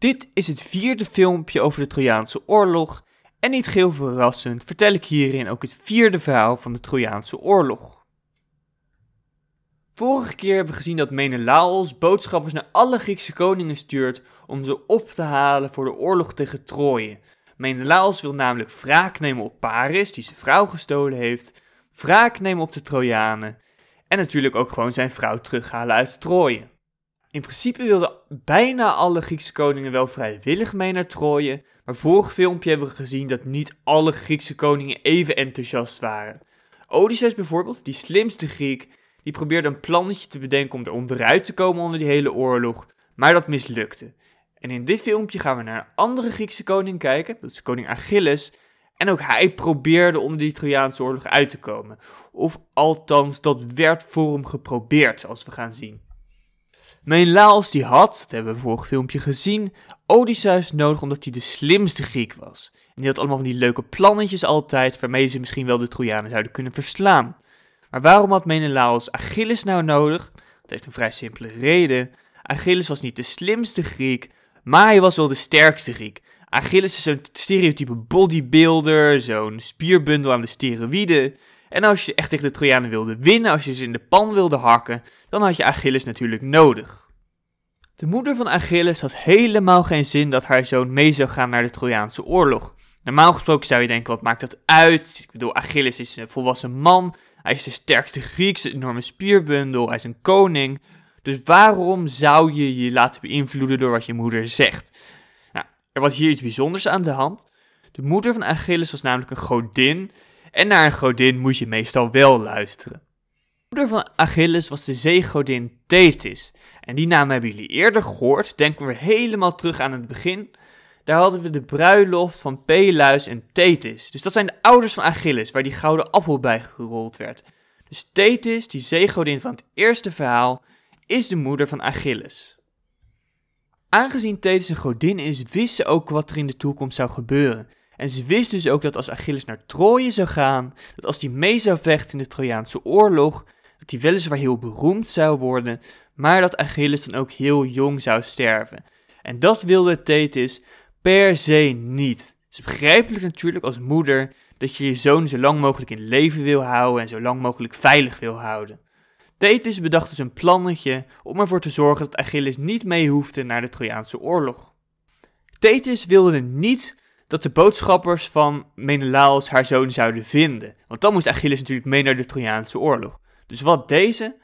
Dit is het vierde filmpje over de Trojaanse oorlog en niet geheel verrassend vertel ik hierin ook het vierde verhaal van de Trojaanse oorlog. Vorige keer hebben we gezien dat Menelaos boodschappers naar alle Griekse koningen stuurt om ze op te halen voor de oorlog tegen Troje. Menelaos wil namelijk wraak nemen op Paris, die zijn vrouw gestolen heeft, wraak nemen op de Trojanen en natuurlijk ook gewoon zijn vrouw terughalen uit Troje. In principe wilden bijna alle Griekse koningen wel vrijwillig mee naar Troje, maar vorig filmpje hebben we gezien dat niet alle Griekse koningen even enthousiast waren. Odysseus bijvoorbeeld, die slimste Griek, die probeerde een plannetje te bedenken om er onderuit te komen onder die hele oorlog, maar dat mislukte. En in dit filmpje gaan we naar een andere Griekse koning kijken, dat is koning Achilles, en ook hij probeerde onder die Trojaanse oorlog uit te komen. Of althans, dat werd voor hem geprobeerd, zoals we gaan zien. Menelaos die had, dat hebben we vorig filmpje gezien, Odysseus nodig omdat hij de slimste Griek was. En die had allemaal van die leuke plannetjes altijd waarmee ze misschien wel de Trojanen zouden kunnen verslaan. Maar waarom had Menelaos Achilles nou nodig? Dat heeft een vrij simpele reden. Achilles was niet de slimste Griek, maar hij was wel de sterkste Griek. Achilles is zo'n stereotype bodybuilder, zo'n spierbundel aan de steroïden. En als je echt tegen de Trojanen wilde winnen, als je ze in de pan wilde hakken, dan had je Achilles natuurlijk nodig. De moeder van Achilles had helemaal geen zin dat haar zoon mee zou gaan naar de Trojaanse oorlog. Normaal gesproken zou je denken, wat maakt dat uit? Ik bedoel, Achilles is een volwassen man, hij is de sterkste Griekse een enorme spierbundel, hij is een koning. Dus waarom zou je je laten beïnvloeden door wat je moeder zegt? Nou, er was hier iets bijzonders aan de hand. De moeder van Achilles was namelijk een godin en naar een godin moet je meestal wel luisteren. De moeder van Achilles was de zeegodin Thetis. En die naam hebben jullie eerder gehoord. Denken we helemaal terug aan het begin. Daar hadden we de bruiloft van Peleus en Thetis. Dus dat zijn de ouders van Achilles, waar die gouden appel bij gerold werd. Dus Thetis, die zeegodin van het eerste verhaal, is de moeder van Achilles. Aangezien Thetis een godin is, wist ze ook wat er in de toekomst zou gebeuren. En ze wist dus ook dat als Achilles naar Troje zou gaan, dat als hij mee zou vechten in de Trojaanse oorlog, dat hij weliswaar heel beroemd zou worden, maar dat Achilles dan ook heel jong zou sterven. En dat wilde Thetis per se niet. Het is begrijpelijk natuurlijk als moeder dat je je zoon zo lang mogelijk in leven wil houden en zo lang mogelijk veilig wil houden. Thetis bedacht dus een plannetje om ervoor te zorgen dat Achilles niet mee hoefde naar de Trojaanse oorlog. Thetis wilde niet dat de boodschappers van Menelaos haar zoon zouden vinden. Want dan moest Achilles natuurlijk mee naar de Trojaanse oorlog. Dus wat deze?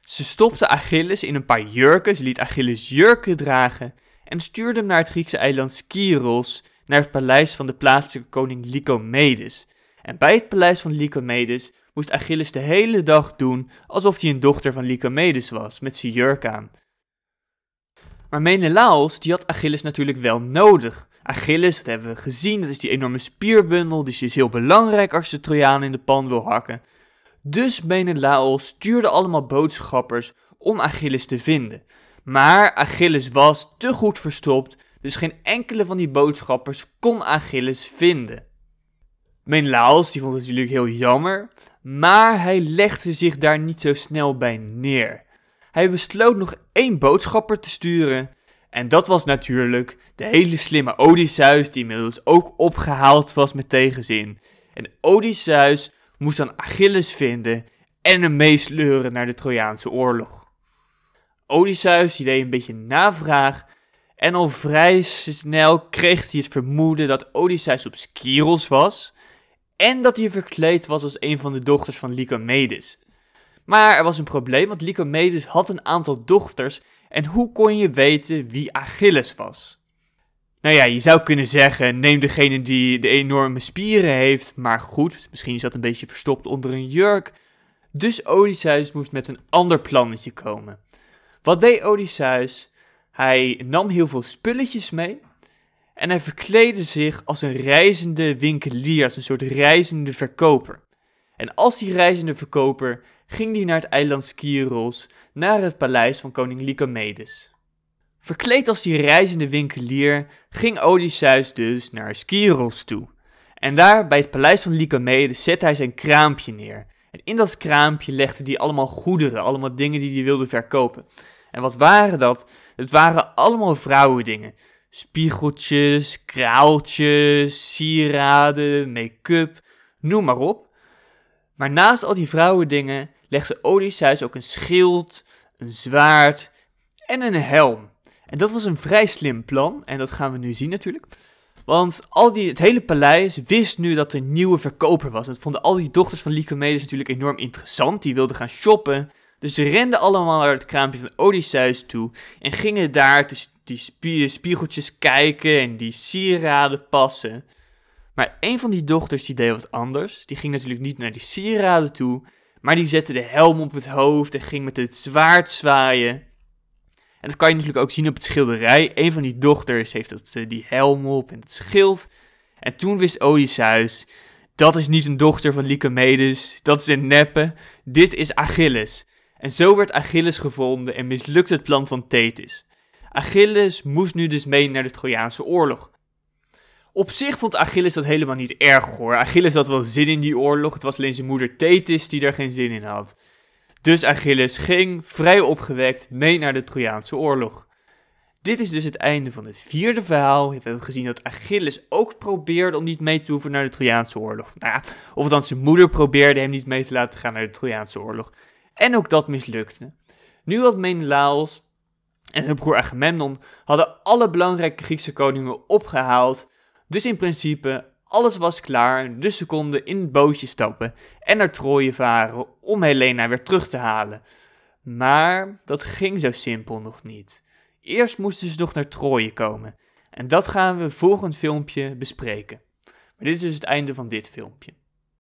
Ze stopte Achilles in een paar jurken, ze liet Achilles jurken dragen en stuurde hem naar het Griekse eiland Kyros, naar het paleis van de plaatselijke koning Lycomedes. En bij het paleis van Lycomedes moest Achilles de hele dag doen alsof hij een dochter van Lycomedes was, met zijn jurk aan. Maar Menelaos die had Achilles natuurlijk wel nodig, Achilles, dat hebben we gezien, dat is die enorme spierbundel, dus die is heel belangrijk als de Trojanen in de pan wil hakken. Dus Menelaos stuurde allemaal boodschappers om Achilles te vinden. Maar Achilles was te goed verstopt, dus geen enkele van die boodschappers kon Achilles vinden. Menelaos die vond het natuurlijk heel jammer, maar hij legde zich daar niet zo snel bij neer. Hij besloot nog één boodschapper te sturen en dat was natuurlijk de hele slimme Odysseus, die inmiddels ook opgehaald was met tegenzin. En Odysseus moest dan Achilles vinden en hem meesleuren naar de Trojaanse oorlog. Odysseus die deed een beetje navraag en al vrij snel kreeg hij het vermoeden dat Odysseus op Skyros was en dat hij verkleed was als een van de dochters van Lycomedes. Maar er was een probleem, want Lycomedes had een aantal dochters en hoe kon je weten wie Achilles was? Nou ja, je zou kunnen zeggen: neem degene die de enorme spieren heeft, maar goed, misschien zat een beetje verstopt onder een jurk. Dus Odysseus moest met een ander plannetje komen. Wat deed Odysseus? Hij nam heel veel spulletjes mee en hij verkleedde zich als een reizende winkelier, als een soort reizende verkoper. En als die reizende verkoper ging hij naar het eiland Skiros, naar het paleis van koning Lycomedes. Verkleed als die reizende winkelier ging Odysseus dus naar Skiros toe. En daar bij het paleis van Lycomedes zette hij zijn kraampje neer. En in dat kraampje legde hij allemaal goederen, allemaal dingen die hij wilde verkopen. En wat waren dat? Het waren allemaal vrouwendingen. Spiegeltjes, kraaltjes, sieraden, make-up, noem maar op. Maar naast al die vrouwendingen legde Odysseus ook een schild, een zwaard en een helm. En dat was een vrij slim plan en dat gaan we nu zien natuurlijk. Want al die, het hele paleis wist nu dat er een nieuwe verkoper was. Dat vonden al die dochters van Lycomedes natuurlijk enorm interessant. Die wilden gaan shoppen. Dus ze renden allemaal naar het kraampje van Odysseus toe. En gingen daar dus die spiegeltjes kijken en die sieraden passen. Maar een van die dochters die deed wat anders. Die ging natuurlijk niet naar die sieraden toe, maar die zette de helm op het hoofd en ging met het zwaard zwaaien. En dat kan je natuurlijk ook zien op het schilderij. Een van die dochters heeft dat, eh, die helm op en het schild. En toen wist Odysseus, dat is niet een dochter van Lycomedes, dat is een neppe, dit is Achilles. En zo werd Achilles gevonden en mislukt het plan van Thetis. Achilles moest nu dus mee naar de Trojaanse oorlog. Op zich vond Achilles dat helemaal niet erg hoor. Achilles had wel zin in die oorlog. Het was alleen zijn moeder Thetis die daar geen zin in had. Dus Achilles ging, vrij opgewekt, mee naar de Trojaanse oorlog. Dit is dus het einde van het vierde verhaal. We hebben gezien dat Achilles ook probeerde om niet mee te hoeven naar de Trojaanse oorlog. Nou ja, of dan zijn moeder probeerde hem niet mee te laten gaan naar de Trojaanse oorlog. En ook dat mislukte. Nu had Menelaos en zijn broer Agamemnon hadden alle belangrijke Griekse koningen opgehaald dus in principe, alles was klaar, dus ze konden in het bootje stappen en naar Troje varen om Helena weer terug te halen. Maar dat ging zo simpel nog niet. Eerst moesten ze nog naar Troje komen. En dat gaan we volgend filmpje bespreken. Maar dit is dus het einde van dit filmpje.